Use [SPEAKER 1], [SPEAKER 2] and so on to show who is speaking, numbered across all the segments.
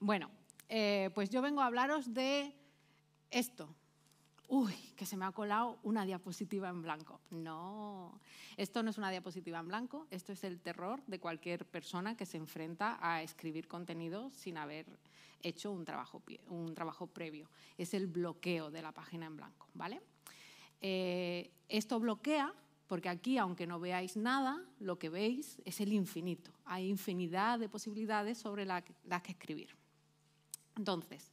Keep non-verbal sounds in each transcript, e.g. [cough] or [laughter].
[SPEAKER 1] Bueno, eh, pues yo vengo a hablaros de esto. Uy, que se me ha colado una diapositiva en blanco. No, esto no es una diapositiva en blanco, esto es el terror de cualquier persona que se enfrenta a escribir contenido sin haber hecho un trabajo, un trabajo previo. Es el bloqueo de la página en blanco, ¿vale? Eh, esto bloquea porque aquí, aunque no veáis nada, lo que veis es el infinito. Hay infinidad de posibilidades sobre las que escribir. Entonces,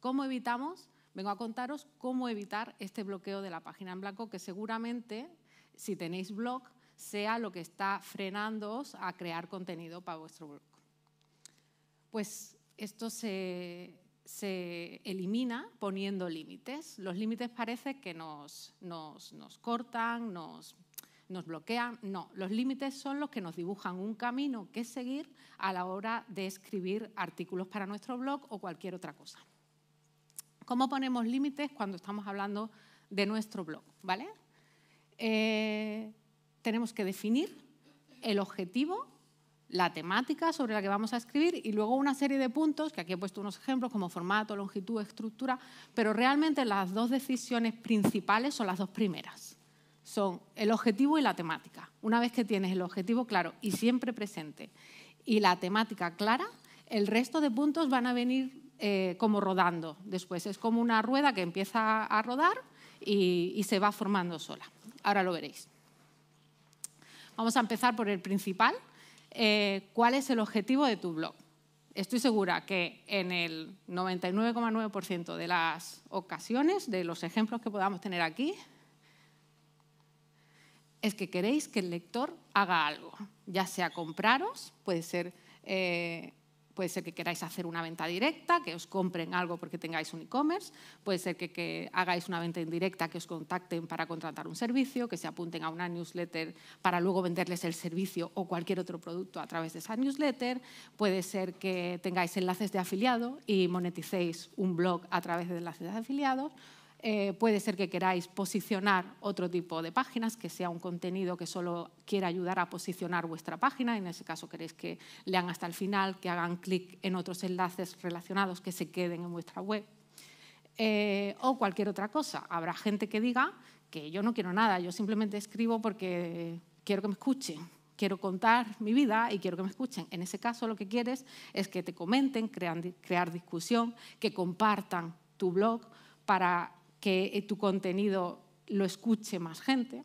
[SPEAKER 1] ¿cómo evitamos? Vengo a contaros cómo evitar este bloqueo de la página en blanco, que seguramente, si tenéis blog, sea lo que está frenándoos a crear contenido para vuestro blog. Pues esto se, elimina poniendo límites. Los límites parece que nos cortan, nos nos bloquean. No, los límites son los que nos dibujan un camino que seguir a la hora de escribir artículos para nuestro blog o cualquier otra cosa. ¿Cómo ponemos límites cuando estamos hablando de nuestro blog? ¿Vale? Eh, tenemos que definir el objetivo, la temática sobre la que vamos a escribir y luego una serie de puntos, que aquí he puesto unos ejemplos como formato, longitud, estructura, pero realmente las dos decisiones principales son las dos primeras son el objetivo y la temática. Una vez que tienes el objetivo claro y siempre presente y la temática clara, el resto de puntos van a venir eh, como rodando después. Es como una rueda que empieza a rodar y, se va formando sola. Ahora lo veréis. Vamos a empezar por el principal. Eh, ¿Cuál es el objetivo de tu blog? Estoy segura que en el 99,9% de las ocasiones, de los ejemplos que podamos tener aquí, es que queréis que el lector haga algo, ya sea compraros, puede ser, eh, puede ser que queráis hacer una venta directa, que os compren algo porque tengáis un e-commerce, puede ser que, que, hagáis una venta indirecta, que os contacten para contratar un servicio, que se apunten a una newsletter para luego venderles el servicio o cualquier otro producto a través de esa newsletter, puede ser que tengáis enlaces de afiliado y moneticéis un blog a través de enlaces de afiliados, eh, puede ser que queráis posicionar otro tipo de páginas, que sea un contenido que solo quiera ayudar a posicionar vuestra página. En ese caso queréis que lean hasta el final, que hagan clic en otros enlaces relacionados que se queden en vuestra web. Eh, o cualquier otra cosa. Habrá gente que diga que yo no quiero nada, yo simplemente escribo porque quiero que me escuchen, quiero contar mi vida y quiero que me escuchen. En ese caso lo que quieres es que te comenten, crear discusión, que compartan tu blog para que eh, tu contenido lo escuche más gente.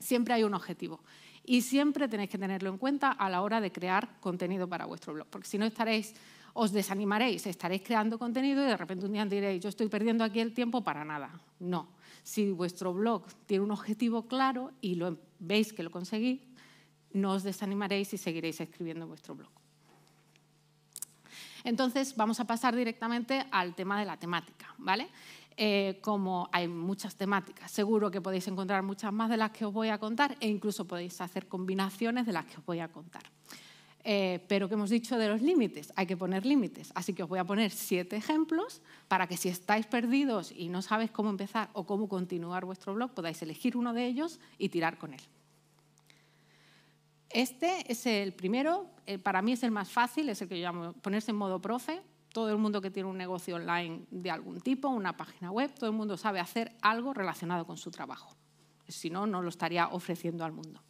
[SPEAKER 1] Siempre hay un objetivo. Y siempre tenéis que tenerlo en cuenta a la hora de crear contenido para vuestro blog, porque si no estaréis, os desanimaréis, estaréis creando contenido y de repente un día diréis, yo estoy perdiendo aquí el tiempo para nada. No, si vuestro blog tiene un objetivo claro y lo, veis que lo conseguís, no os desanimaréis y seguiréis escribiendo vuestro blog. Entonces, vamos a pasar directamente al tema de la temática, ¿vale? Eh, como hay muchas temáticas, seguro que podéis encontrar muchas más de las que os voy a contar e incluso podéis hacer combinaciones de las que os voy a contar. Eh, pero que hemos dicho de los límites, hay que poner límites. Así que os voy a poner siete ejemplos para que si estáis perdidos y no sabéis cómo empezar o cómo continuar vuestro blog, podáis elegir uno de ellos y tirar con él. Este es el primero, eh, para mí es el más fácil, es el que yo llamo ponerse en modo profe, todo el mundo que tiene un negocio online de algún tipo, una página web, todo el mundo sabe hacer algo relacionado con su trabajo. Si no, no lo estaría ofreciendo al mundo.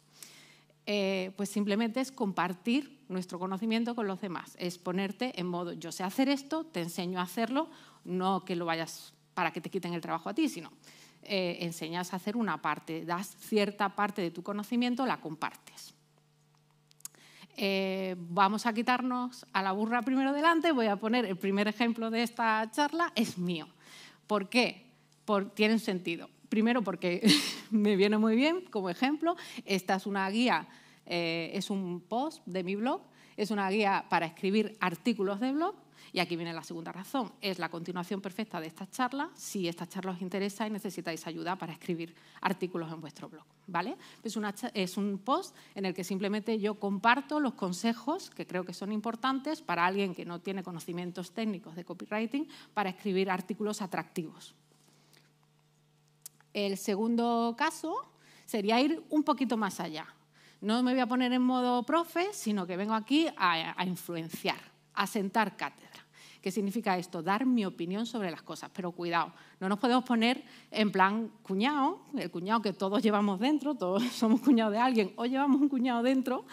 [SPEAKER 1] Eh, pues simplemente es compartir nuestro conocimiento con los demás, es ponerte en modo yo sé hacer esto, te enseño a hacerlo, no que lo vayas para que te quiten el trabajo a ti, sino eh, enseñas a hacer una parte, das cierta parte de tu conocimiento, la compartes. Eh, vamos a quitarnos a la burra primero delante, voy a poner el primer ejemplo de esta charla, es mío. ¿Por qué? Por, tiene sentido. Primero porque [laughs] me viene muy bien como ejemplo, esta es una guía, eh, es un post de mi blog es una guía para escribir artículos de blog. Y aquí viene la segunda razón, es la continuación perfecta de esta charla, si esta charla os interesa y necesitáis ayuda para escribir artículos en vuestro blog. ¿vale? es un post en el que simplemente yo comparto los consejos que creo que son importantes para alguien que no tiene conocimientos técnicos de copywriting para escribir artículos atractivos. El segundo caso sería ir un poquito más allá. No me voy a poner en modo profe, sino que vengo aquí a, influenciar, a sentar cátedra. ¿Qué significa esto? Dar mi opinión sobre las cosas. Pero cuidado, no nos podemos poner en plan cuñado, el cuñado que todos llevamos dentro, todos [laughs] somos cuñado de alguien o llevamos un cuñado dentro,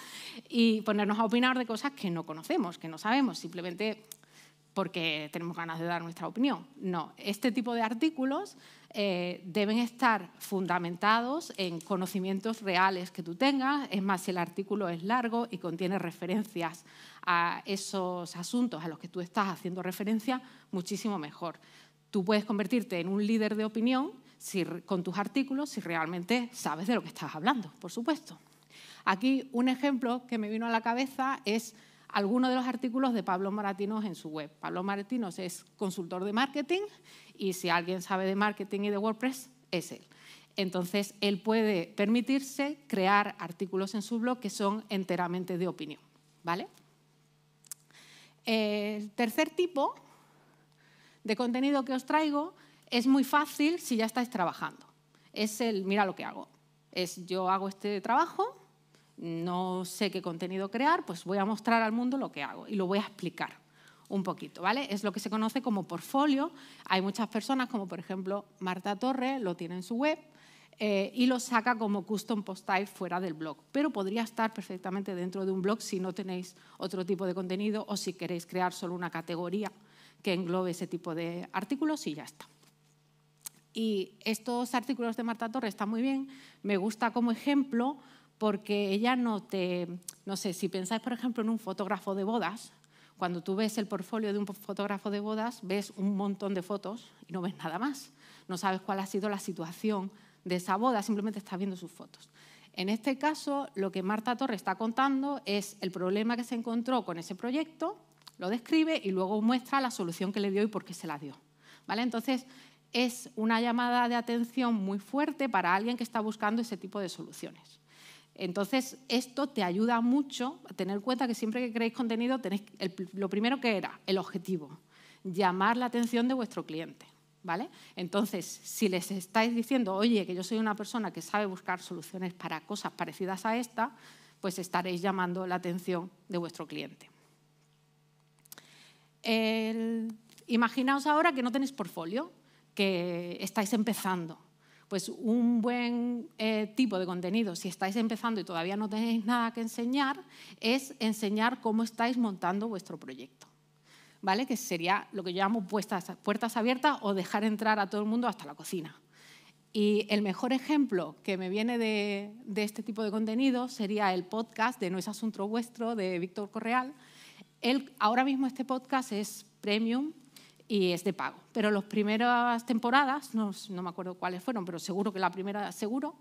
[SPEAKER 1] y ponernos a opinar de cosas que no conocemos, que no sabemos, simplemente porque tenemos ganas de dar nuestra opinión. No, este tipo de artículos eh, deben estar fundamentados en conocimientos reales que tú tengas. Es más, si el artículo es largo y contiene referencias a esos asuntos a los que tú estás haciendo referencia, muchísimo mejor. Tú puedes convertirte en un líder de opinión con tus artículos si realmente sabes de lo que estás hablando, por supuesto. Aquí un ejemplo que me vino a la cabeza es Alguno de los artículos de Pablo Maratinos en su web. Pablo Maratinos es consultor de marketing y si alguien sabe de marketing y de WordPress, es él. Entonces, él puede permitirse crear artículos en su blog que son enteramente de opinión. ¿Vale? El tercer tipo de contenido que os traigo es muy fácil si ya estáis trabajando. Es el mira lo que hago. Es yo hago este trabajo, no sé qué contenido crear, pues voy a mostrar al mundo lo que hago y lo voy a explicar un poquito, ¿vale? Es lo que se conoce como portfolio. Hay muchas personas, como por ejemplo Marta Torre, lo tiene en su web eh, y lo saca como custom post type fuera del blog, pero podría estar perfectamente dentro de un blog si no tenéis otro tipo de contenido o si queréis crear solo una categoría que englobe ese tipo de artículos y ya está. Y estos artículos de Marta Torre están muy bien, me gusta como ejemplo porque ella no te, no sé, si pensáis por ejemplo en un fotógrafo de bodas, cuando tú ves el portfolio de un fotógrafo de bodas, ves un montón de fotos y no ves nada más. No sabes cuál ha sido la situación de esa boda, simplemente estás viendo sus fotos. En este caso, lo que Marta Torres está contando es el problema que se encontró con ese proyecto, lo describe y luego muestra la solución que le dio y por qué se la dio. ¿Vale? Entonces, es una llamada de atención muy fuerte para alguien que está buscando ese tipo de soluciones. Entonces, esto te ayuda mucho a tener en cuenta que siempre que creéis contenido, tenéis lo primero que era el objetivo, llamar la atención de vuestro cliente. ¿Vale? Entonces, si les estáis diciendo, oye, que yo soy una persona que sabe buscar soluciones para cosas parecidas a esta, pues estaréis llamando la atención de vuestro cliente. Imaginaos ahora que no tenéis portfolio, que estáis empezando pues un buen eh, tipo de contenido, si estáis empezando y todavía no tenéis nada que enseñar, es enseñar cómo estáis montando vuestro proyecto. ¿Vale? Que sería lo que yo llamo puertas abiertas o dejar entrar a todo el mundo hasta la cocina. Y el mejor ejemplo que me viene de, este tipo de contenido sería el podcast de No es Asunto Vuestro de Víctor Correal. Él, ahora mismo este podcast es premium, y es de pago. Pero las primeras temporadas, no, me acuerdo cuáles fueron, pero seguro que la primera, seguro,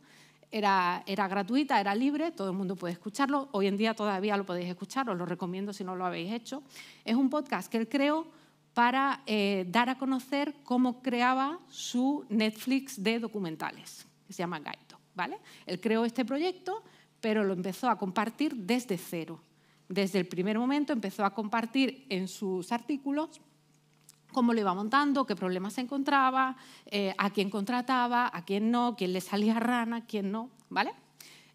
[SPEAKER 1] era, era gratuita, era libre, todo el mundo puede escucharlo. Hoy en día todavía lo podéis escuchar, os lo recomiendo si no lo habéis hecho. Es un podcast que él creó para eh, dar a conocer cómo creaba su Netflix de documentales, que se llama Gaito. ¿vale? Él creó este proyecto, pero lo empezó a compartir desde cero. Desde el primer momento empezó a compartir en sus artículos cómo lo iba montando, qué problemas se encontraba, eh, a quién contrataba, a quién no, quién le salía rana, quién no, ¿vale?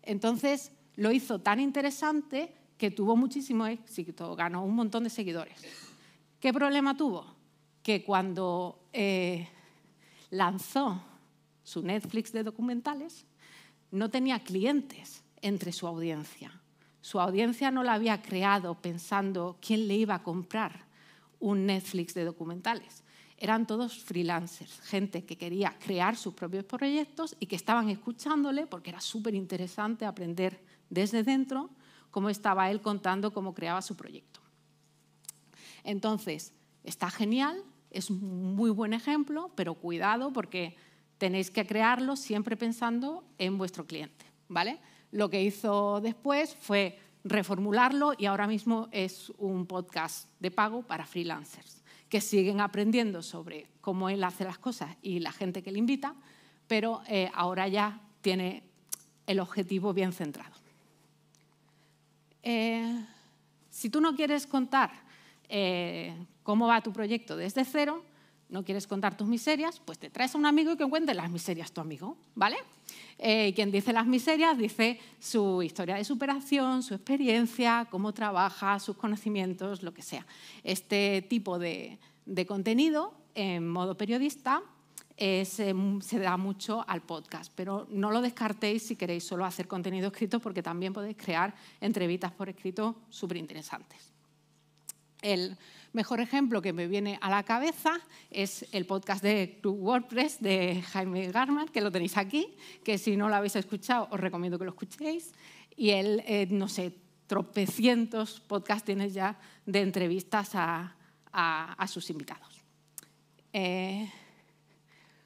[SPEAKER 1] Entonces lo hizo tan interesante que tuvo muchísimo éxito, ganó un montón de seguidores. ¿Qué problema tuvo? Que cuando eh, lanzó su Netflix de documentales, no tenía clientes entre su audiencia. Su audiencia no la había creado pensando quién le iba a comprar un Netflix de documentales. Eran todos freelancers, gente que quería crear sus propios proyectos y que estaban escuchándole porque era súper interesante aprender desde dentro cómo estaba él contando cómo creaba su proyecto. Entonces, está genial, es un muy buen ejemplo, pero cuidado porque tenéis que crearlo siempre pensando en vuestro cliente, ¿vale? Lo que hizo después fue reformularlo y ahora mismo es un podcast de pago para freelancers que siguen aprendiendo sobre cómo él hace las cosas y la gente que le invita, pero eh, ahora ya tiene el objetivo bien centrado. Eh, si tú no quieres contar eh, cómo va tu proyecto desde cero, no quieres contar tus miserias, pues te traes a un amigo y que cuente las miserias tu amigo, ¿vale? Eh, quien dice las miserias dice su historia de superación, su experiencia, cómo trabaja, sus conocimientos, lo que sea. Este tipo de, contenido en modo periodista se, eh, se, da mucho al podcast, pero no lo descartéis si queréis solo hacer contenido escrito porque también podéis crear entrevistas por escrito súper interesantes. El Mejor ejemplo que me viene a la cabeza es el podcast de Club WordPress de Jaime Garman, que lo tenéis aquí, que si no lo habéis escuchado os recomiendo que lo escuchéis. Y él, eh, no sé, tropecientos podcasts tienes ya de entrevistas a, sus invitados. Eh,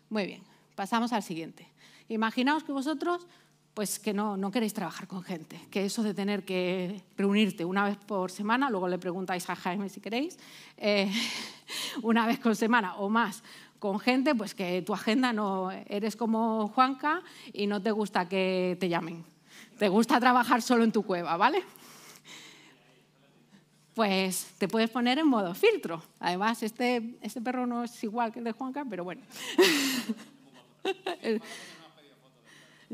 [SPEAKER 1] muy bien, pasamos al siguiente. Imaginaos que vosotros pues que no, no queréis trabajar con gente, que eso de tener que reunirte una vez por semana, luego le preguntáis a Jaime si queréis, eh, [laughs] una vez por semana o más con gente, pues que tu agenda no, eres como Juanca y no te gusta que te llamen, te gusta trabajar solo en tu cueva, ¿vale? pues te puedes poner en modo filtro. Además, este, este perro no es igual que el de Juanca, pero bueno. [laughs]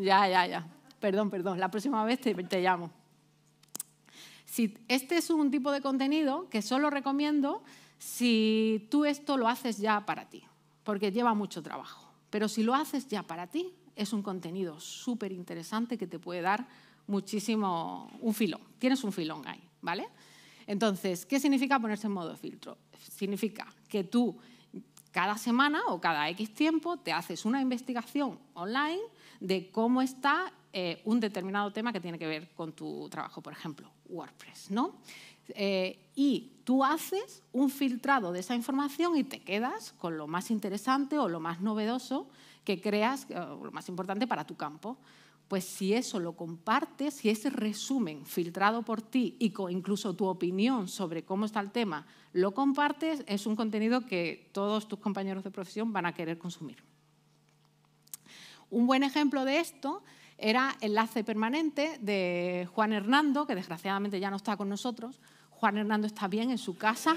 [SPEAKER 1] Ya, ya, ya. Perdón, perdón. La próxima vez te, llamo. Si este es un tipo de contenido que solo recomiendo si tú esto lo haces ya para ti, porque lleva mucho trabajo. Pero si lo haces ya para ti, es un contenido súper interesante que te puede dar muchísimo, un filón. Tienes un filón ahí, ¿vale? Entonces, ¿qué significa ponerse en modo filtro? Significa que tú cada semana o cada X tiempo te haces una investigación online de cómo está eh, un determinado tema que tiene que ver con tu trabajo, por ejemplo, WordPress, ¿no? Eh, y tú haces un filtrado de esa información y te quedas con lo más interesante o lo más novedoso que creas, eh, lo más importante para tu campo. Pues si eso lo compartes, si ese resumen filtrado por ti y incluso tu opinión sobre cómo está el tema lo compartes, es un contenido que todos tus compañeros de profesión van a querer consumir. Un buen ejemplo de esto era el enlace permanente de Juan Hernando, que desgraciadamente ya no está con nosotros. Juan Hernando está bien en su casa.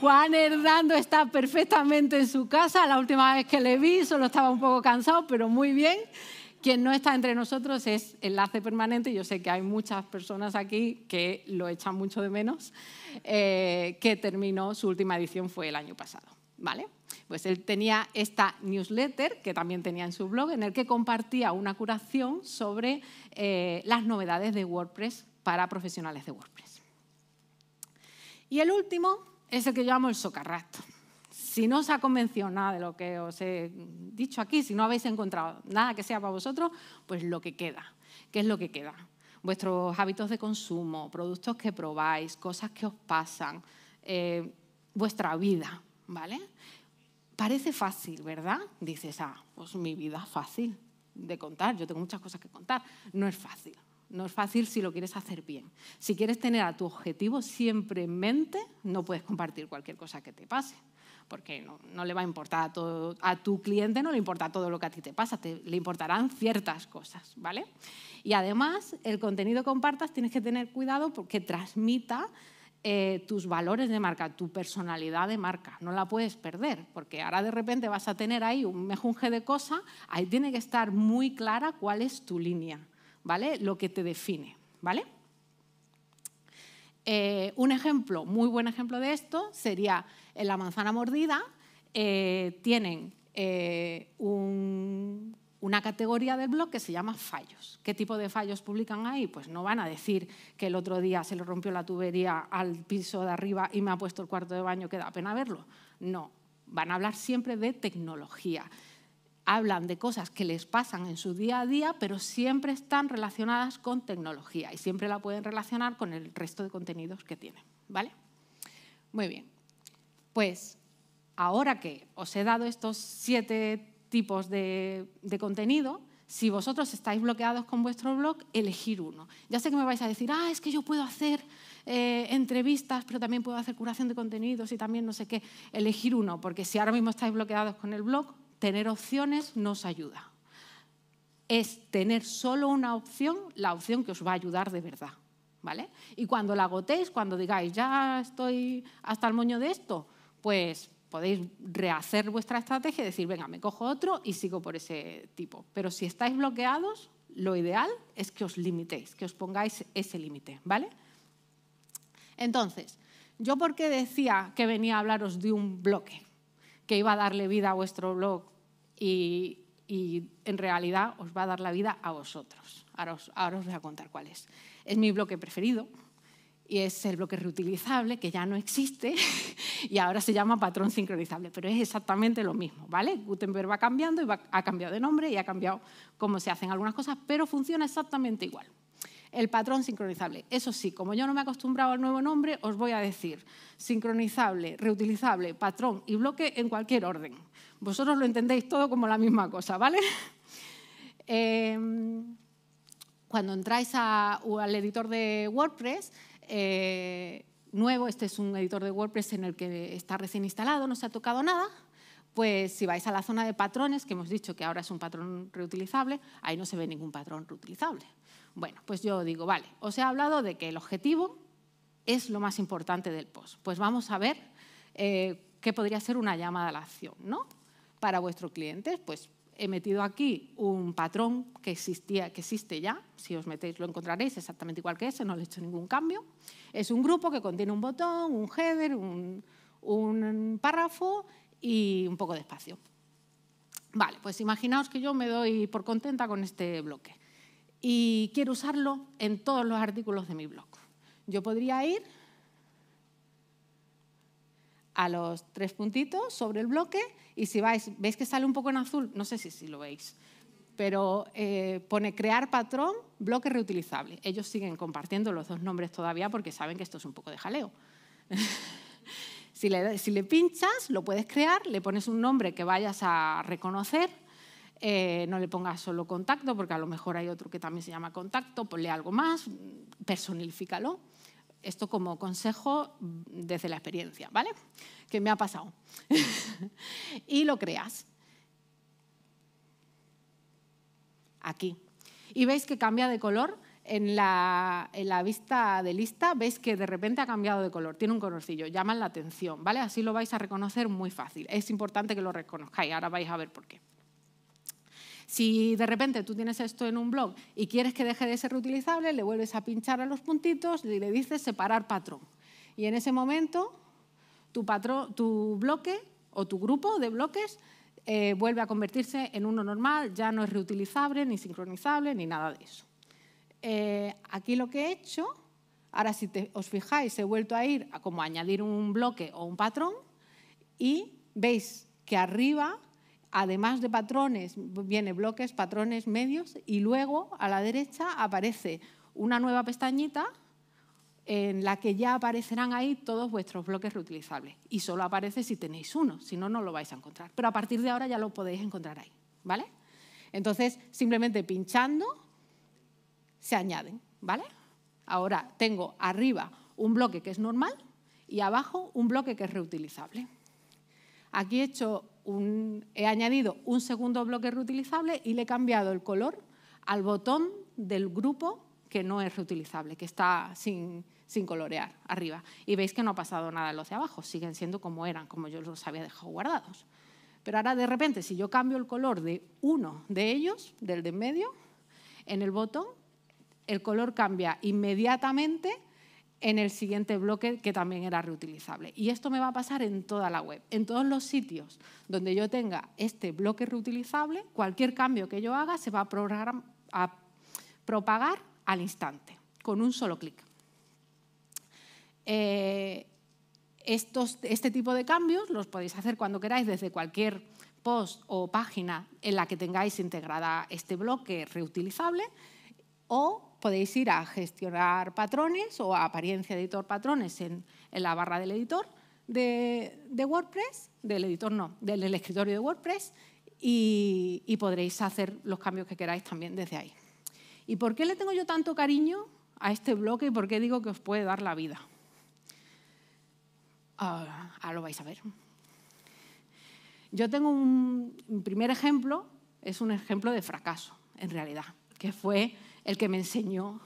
[SPEAKER 1] Juan Hernando está perfectamente en su casa. La última vez que le vi solo estaba un poco cansado, pero muy bien. Quien no está entre nosotros es enlace permanente. Yo sé que hay muchas personas aquí que lo echan mucho de menos, eh, que terminó su última edición fue el año pasado. ¿Vale? Pues él tenía esta newsletter que también tenía en su blog, en el que compartía una curación sobre eh, las novedades de WordPress para profesionales de WordPress. Y el último es el que llamamos llamo el socarrato si no os ha convencido nada de lo que os he dicho aquí, si no habéis encontrado nada que sea para vosotros, pues lo que queda. ¿Qué es lo que queda? Vuestros hábitos de consumo, productos que probáis, cosas que os pasan, eh, vuestra vida, ¿vale? Parece fácil, ¿verdad? Dices, ah, pues mi vida es fácil de contar, yo tengo muchas cosas que contar. No es fácil, no es fácil si lo quieres hacer bien. Si quieres tener a tu objetivo siempre en mente, no puedes compartir cualquier cosa que te pase porque no, le va a importar a, tu cliente, no le importa todo lo que a ti te pasa, le importarán ciertas cosas, ¿vale? Y además, el contenido que compartas tienes que tener cuidado porque transmita eh, tus valores de marca, tu personalidad de marca. No la puedes perder, porque ahora de repente vas a tener ahí un mejunje de cosas, ahí tiene que estar muy clara cuál es tu línea, ¿vale? Lo que te define, ¿vale? Eh, un ejemplo, muy buen ejemplo de esto sería en la manzana mordida, eh, tienen eh, una categoría del blog que se llama fallos. ¿Qué tipo de fallos publican ahí? Pues no van a decir que el otro día se le rompió la tubería al piso de arriba y me ha puesto el cuarto de baño que da pena verlo. No, van a hablar siempre de tecnología hablan de cosas que les pasan en su día a día, pero siempre están relacionadas con tecnología y siempre la pueden relacionar con el resto de contenidos que tienen. ¿Vale? Muy bien. Pues ahora que os he dado estos siete tipos de, contenido, si vosotros estáis bloqueados con vuestro blog, elegir uno. Ya sé que me vais a decir, ah, es que yo puedo hacer eh, entrevistas, pero también puedo hacer curación de contenidos y también no sé qué. Elegir uno, porque si ahora mismo estáis bloqueados con el blog, tener opciones nos ayuda. Es tener solo una opción, la opción que os va a ayudar de verdad. ¿Vale? Y cuando la agotéis, cuando digáis, ya estoy hasta el moño de esto, pues podéis rehacer vuestra estrategia y decir, venga, me cojo otro y sigo por ese tipo. Pero si estáis bloqueados, lo ideal es que os limitéis, que os pongáis ese límite, ¿vale? Entonces, yo porque decía que venía a hablaros de un bloque, que iba a darle vida a vuestro blog y, en realidad os va a dar la vida a vosotros. Ahora os, voy a contar cuál es. Es mi bloque preferido y es el bloque reutilizable que ya no existe [laughs] y ahora se llama patrón sincronizable, pero es exactamente lo mismo, ¿vale? Gutenberg va cambiando y ha cambiado de nombre y ha cambiado cómo se hacen algunas cosas, pero funciona exactamente igual el patrón sincronizable. Eso sí, como yo no me he acostumbrado al nuevo nombre, os voy a decir sincronizable, reutilizable, patrón y bloque en cualquier orden. Vosotros lo entendéis todo como la misma cosa, ¿vale? [laughs] Em, cuando entráis al editor de WordPress, eh, nuevo, este es un editor de WordPress en el que está recién instalado, no se ha tocado nada, pues si vais a la zona de patrones, que hemos dicho que ahora es un patrón reutilizable, ahí no se ve ningún patrón reutilizable. Bueno, pues yo digo, vale, os he hablado de que el objetivo es lo más importante del post. Pues vamos a ver eh, qué podría ser una llamada a la acción, ¿no? Para vuestros clientes. pues he metido aquí un patrón que, existía, que existe ya, si os metéis lo encontraréis exactamente igual que ese, no le he hecho ningún cambio. Es un grupo que contiene un botón, un header, un, un párrafo y un poco de espacio. Vale, pues imaginaos que yo me doy por contenta con este bloque y quiero usarlo en todos los artículos de mi blog. Yo podría ir a los tres puntitos sobre el bloque y si vais, veis que sale un poco en azul, no sé si, lo veis, pero eh, pone crear patrón, bloque reutilizable. Ellos siguen compartiendo los dos nombres todavía porque saben que esto es un poco de jaleo. [laughs] si, le, si le pinchas, lo puedes crear, le pones un nombre que vayas a reconocer eh, no le pongas solo contacto, porque a lo mejor hay otro que también se llama contacto, ponle algo más, personifícalo. Esto como consejo desde la experiencia, ¿vale? Que me ha pasado. [laughs] y lo creas. Aquí. Y veis que cambia de color en la, vista de lista veis que de repente ha cambiado de color, tiene un colorcillo, llama la atención, ¿vale? Así lo vais a reconocer muy fácil. Es importante que lo reconozcáis, ahora vais a ver por qué. Si de repente tú tienes esto en un blog y quieres que deje de ser reutilizable, le vuelves a pinchar a los puntitos y le dices separar patrón. Y en ese momento tu, bloque o tu grupo de bloques eh, vuelve a convertirse en uno normal, ya no es reutilizable, ni sincronizable, ni nada de eso. Eh, aquí lo que he hecho, ahora si os fijáis, he vuelto a ir a como añadir un bloque o un patrón y veis que arriba además de patrones, viene bloques, patrones, medios y luego a la derecha aparece una nueva pestañita en la que ya aparecerán ahí todos vuestros bloques reutilizables. Y solo aparece si tenéis uno, si no, no lo vais a encontrar. Pero a partir de ahora ya lo podéis encontrar ahí, ¿vale? Entonces, simplemente pinchando, se añaden, ¿vale? Ahora tengo arriba un bloque que es normal y abajo un bloque que es reutilizable. Aquí he hecho he añadido un segundo bloque reutilizable y le he cambiado el color al botón del grupo que no es reutilizable, que está sin, sin colorear arriba. Y veis que no ha pasado nada en los de abajo, siguen siendo como eran, como yo los había dejado guardados. Pero ahora de repente, si yo cambio el color de uno de ellos, del de en medio, en el botón, el color cambia inmediatamente en el siguiente bloque que también era reutilizable. Y esto me va a pasar en toda la web, en todos los sitios donde yo tenga este bloque reutilizable, cualquier cambio que yo haga se va a, propagar al instante, con un solo clic. Eh, este tipo de cambios los podéis hacer cuando queráis desde cualquier post o página en la que tengáis integrada este bloque reutilizable o podéis ir a gestionar patrones o a apariencia de editor patrones en, la barra del editor de, WordPress, del editor no, del, escritorio de WordPress y, podréis hacer los cambios que queráis también desde ahí. ¿Y por qué le tengo yo tanto cariño a este bloque y por qué digo que os puede dar la vida? Ah, ahora, lo vais a ver. Yo tengo un, primer ejemplo, es un ejemplo de fracaso, en realidad, que fue el que me enseñó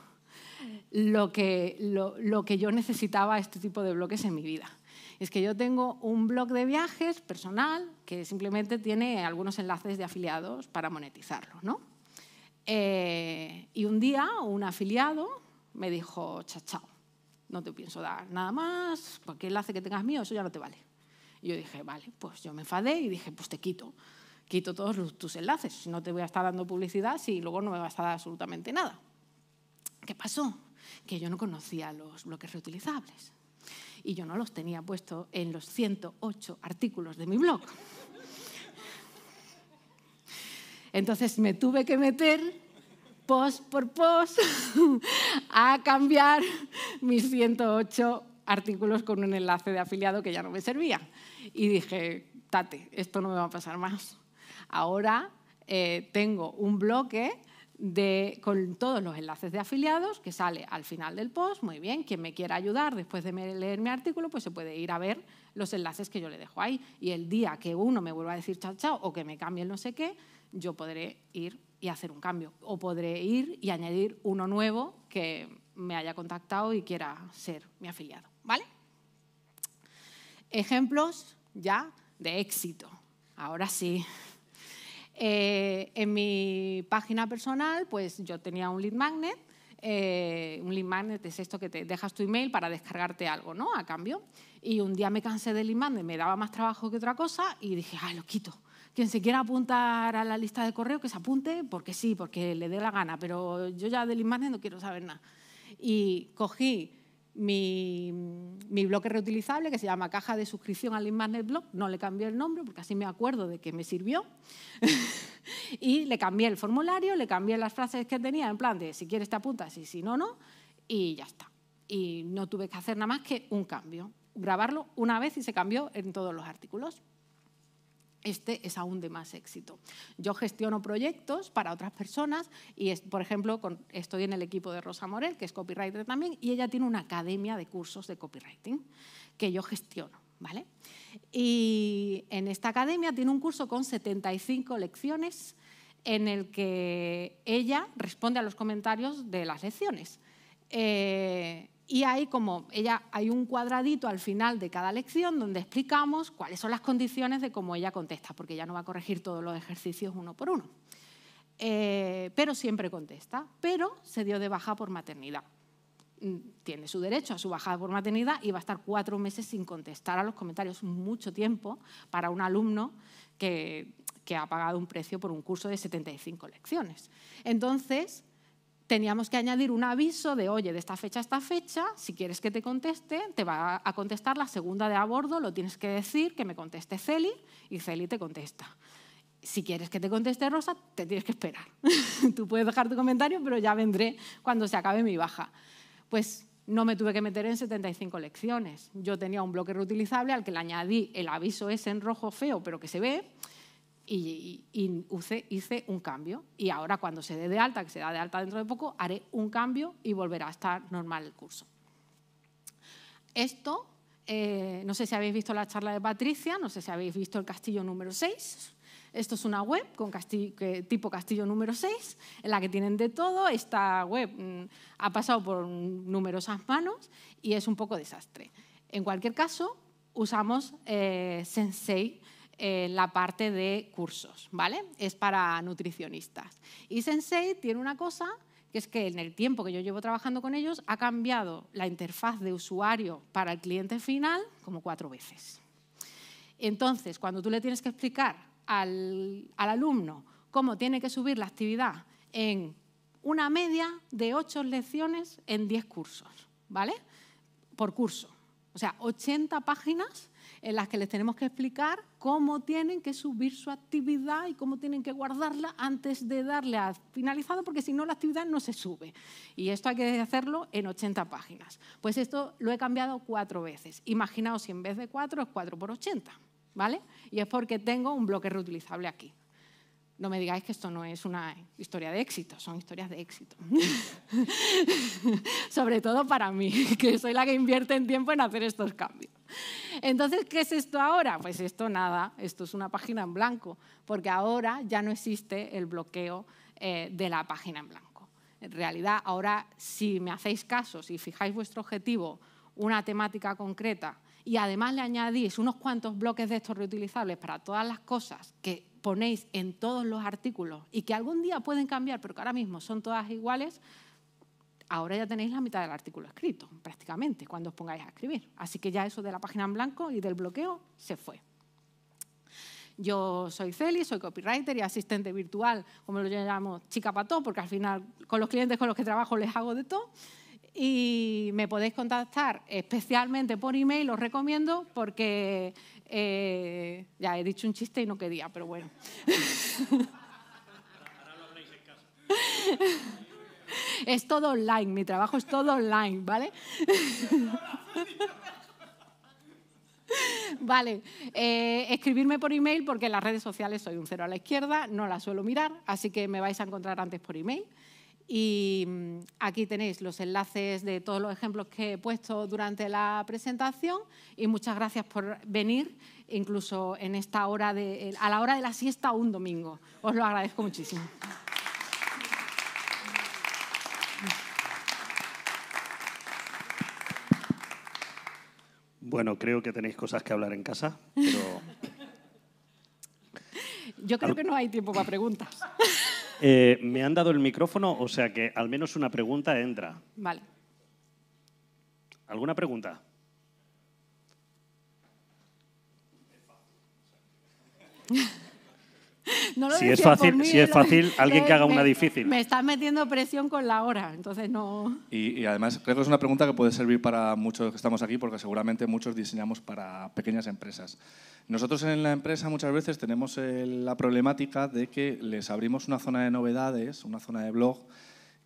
[SPEAKER 1] lo que, lo, que yo necesitaba este tipo de bloques en mi vida. Es que yo tengo un blog de viajes personal que simplemente tiene algunos enlaces de afiliados para monetizarlo, ¿no? Eh, y un día un afiliado me dijo, chao, chao, no te pienso dar nada más, cualquier enlace que tengas mío, eso ya no te vale. Y yo dije, vale, pues yo me enfadé y dije, pues te quito quito todos tus enlaces, no te voy a estar dando publicidad si luego no me vas a dar absolutamente nada. ¿Qué pasó? Que yo no conocía los bloques reutilizables y yo no los tenía puestos en los 108 artículos de mi blog. Entonces me tuve que meter post por post [laughs] a cambiar mis 108 artículos con un enlace de afiliado que ya no me servía. Y dije, tate, esto no me va a pasar más. Ahora eh, tengo un bloque con todos los enlaces de afiliados que sale al final del post. Muy bien, quien me quiera ayudar después de leer mi artículo, pues se puede ir a ver los enlaces que yo le dejo ahí. Y el día que uno me vuelva a decir chao, chao o que me cambie el no sé qué, yo podré ir y hacer un cambio. O podré ir y añadir uno nuevo que me haya contactado y quiera ser mi afiliado. ¿Vale? Ejemplos ya de éxito. Ahora sí. Eh, en mi página personal, pues yo tenía un lead magnet. Eh, un lead magnet es esto que te dejas tu email para descargarte algo, ¿no? A cambio. Y un día me cansé del lead magnet, me daba más trabajo que otra cosa y dije, ah, lo quito. Quien se quiera apuntar a la lista de correo, que se apunte, porque sí, porque le dé la gana, pero yo ya del lead magnet no quiero saber nada. Y cogí mi, bloque reutilizable que se llama Caja de Suscripción al Inmagnet Blog. No le cambié el nombre porque así me acuerdo de que me sirvió. [laughs] y le cambié el formulario, le cambié las frases que tenía en plan de si quieres te apuntas y si no, no. Y ya está. Y no tuve que hacer nada más que un cambio. Grabarlo una vez y se cambió en todos los artículos este es aún de más éxito. Yo gestiono proyectos para otras personas y, por ejemplo, estoy en el equipo de Rosa Morel, que es copywriter también, y ella tiene una academia de cursos de copywriting que yo gestiono. ¿vale? Y en esta academia tiene un curso con 75 lecciones en el que ella responde a los comentarios de las lecciones. Eh, y hay como ella hay un cuadradito al final de cada lección donde explicamos cuáles son las condiciones de cómo ella contesta, porque ella no va a corregir todos los ejercicios uno por uno. Eh, pero siempre contesta, pero se dio de baja por maternidad. Mm, tiene su derecho a su bajada por maternidad y va a estar cuatro meses sin contestar a los comentarios, mucho tiempo para un alumno que, que ha pagado un precio por un curso de 75 lecciones. Entonces, teníamos que añadir un aviso de, oye, de esta fecha a esta fecha, si quieres que te conteste, te va a contestar la segunda de a bordo, lo tienes que decir, que me conteste Celi, y Celi te contesta. Si quieres que te conteste Rosa, te tienes que esperar. [laughs] Tú puedes dejar tu comentario, pero ya vendré cuando se acabe mi baja. Pues no me tuve que meter en 75 lecciones. Yo tenía un bloque reutilizable al que le añadí el aviso ese en rojo feo, pero que se ve, y, hice, un cambio. Y ahora cuando se dé de alta, que se da de alta dentro de poco, haré un cambio y volverá a estar normal el curso. Esto, eh, no sé si habéis visto la charla de Patricia, no sé si habéis visto el castillo número 6. Esto es una web con tipo castillo número 6, en la que tienen de todo. Esta web mm, ha pasado por numerosas manos y es un poco desastre. En cualquier caso, usamos eh, Sensei eh, la parte de cursos, ¿vale? Es para nutricionistas. Y Sensei tiene una cosa que es que en el tiempo que yo llevo trabajando con ellos ha cambiado la interfaz de usuario para el cliente final como cuatro veces. Entonces, cuando tú le tienes que explicar al, al alumno cómo tiene que subir la actividad en una media de ocho lecciones en diez cursos, ¿vale? Por curso. O sea, 80 páginas en las que les tenemos que explicar cómo tienen que subir su actividad y cómo tienen que guardarla antes de darle a finalizado, porque si no la actividad no se sube. Y esto hay que hacerlo en 80 páginas. Pues esto lo he cambiado cuatro veces. Imaginaos si en vez de cuatro es 4 por 80, ¿vale? Y es porque tengo un bloque reutilizable aquí. No me digáis que esto no es una historia de éxito, son historias de éxito. [laughs] Sobre todo para mí, [laughs] que soy la que invierte en tiempo en hacer estos cambios. Entonces, ¿qué es esto ahora? Pues esto nada, esto es una página en blanco, porque ahora ya no existe el bloqueo eh, de la página en blanco. En realidad, ahora si me hacéis caso, si fijáis vuestro objetivo, una temática concreta, y además le añadís unos cuantos bloques de estos reutilizables para todas las cosas que ponéis en todos los artículos y que algún día pueden cambiar, pero que ahora mismo son todas iguales, ahora ya tenéis la mitad del artículo escrito, prácticamente, cuando os pongáis a escribir. Así que ya eso de la página en blanco y del bloqueo se fue. Yo soy Celi, soy copywriter y asistente virtual, como lo llamamos, chica todo, porque al final con los clientes con los que trabajo les hago de todo. Y me podéis contactar especialmente por email, os recomiendo, porque eh, ya he dicho un chiste y no quería, pero bueno. [laughs] Ahora lo en casa es todo online, mi trabajo es todo online, ¿vale? [laughs] Vale, eh, escribirme por email porque en las redes sociales soy un cero a la izquierda, no las suelo mirar, así que me vais a encontrar antes por email. Y mm, aquí tenéis los enlaces de todos los ejemplos que he puesto durante la presentación y muchas gracias por venir, incluso en esta hora de, a la hora de la siesta un domingo. Os lo agradezco muchísimo. Bueno, creo que tenéis cosas que hablar en casa, pero... [laughs] Yo creo que no hay tiempo para preguntas. [laughs] Eh, me han dado el micrófono, o sea que al menos una pregunta entra. Vale. ¿Alguna pregunta? [laughs] si, es fácil, si es fácil, alguien que eh, haga una difícil. Me estás metiendo presión con la hora, entonces no... Y, y, además creo que es una pregunta que puede servir para muchos que estamos aquí, porque seguramente muchos diseñamos para pequeñas empresas. Nosotros en la empresa muchas veces tenemos eh, la problemática de que les abrimos una zona de novedades, una zona de blog,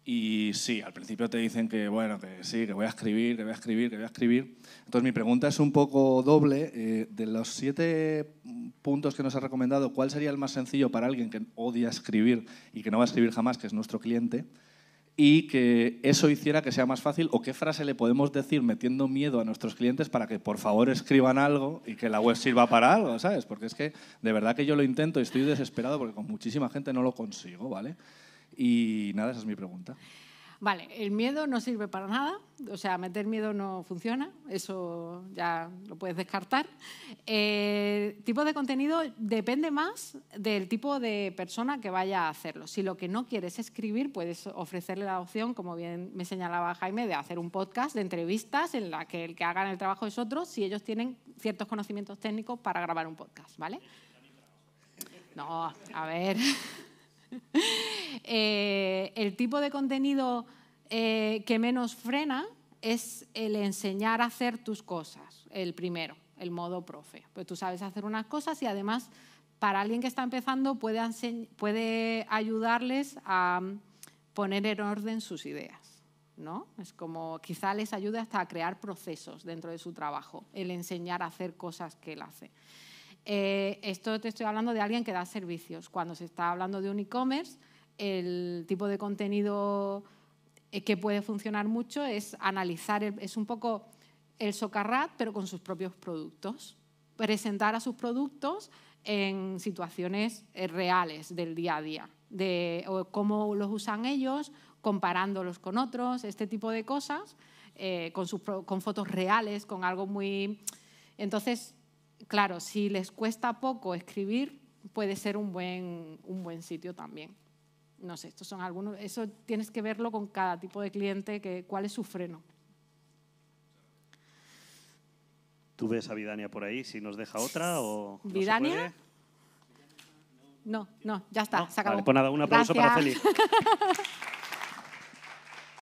[SPEAKER 1] y sí, al principio te dicen que, bueno, que sí, que voy a escribir, que voy a escribir, que voy a escribir. Entonces mi pregunta es un poco doble. Eh, de los siete puntos que nos ha recomendado, ¿cuál sería el más sencillo para alguien que odia escribir y que no va a escribir jamás, que es nuestro cliente? Y que eso hiciera que sea más fácil o qué frase le podemos decir metiendo miedo a nuestros clientes para que por favor escriban algo y que la web sirva para algo, ¿sabes? Porque es que de verdad que yo lo intento y estoy desesperado porque con muchísima gente no lo consigo, ¿vale? Y nada, esa es mi pregunta. Vale, el miedo no sirve para nada, o sea, meter miedo no funciona, eso ya lo puedes descartar. Eh, tipo de contenido depende más del tipo de persona que vaya a hacerlo. Si lo que no quieres escribir, puedes ofrecerle la opción, como bien me señalaba Jaime, de hacer un podcast de entrevistas en la que el que haga el trabajo es otro, si ellos tienen ciertos conocimientos técnicos para grabar un podcast, ¿vale? No, a ver. [laughs] Eh, el tipo de contenido eh, que menos frena es el enseñar a hacer tus cosas, el primero, el modo profe. Pues tú sabes hacer unas cosas y además para alguien que está empezando puede, puede ayudarles a mm, poner en orden sus ideas. ¿no? Es como quizá les ayude hasta a crear procesos dentro de su trabajo, el enseñar a hacer cosas que él hace. Eh, esto te estoy hablando de alguien que da servicios. Cuando se está hablando de un e-commerce, el tipo de contenido eh, que puede funcionar mucho es analizar, es un poco el socarrat, pero con sus propios productos. Presentar a sus productos en situaciones eh, reales del día a día, de cómo los usan ellos, comparándolos con otros, este tipo de cosas, con, con fotos reales, con algo muy... Entonces, claro, si les cuesta poco escribir, puede ser un buen, un buen sitio también. No sé, estos son algunos, eso tienes que verlo con cada tipo de cliente, que, cuál es su freno. ¿Tú ves a Vidania por ahí? Si nos deja otra o... ¿Vidania? No, no, ya está, no, se pues nada, un aplauso para Felipe. [laughs]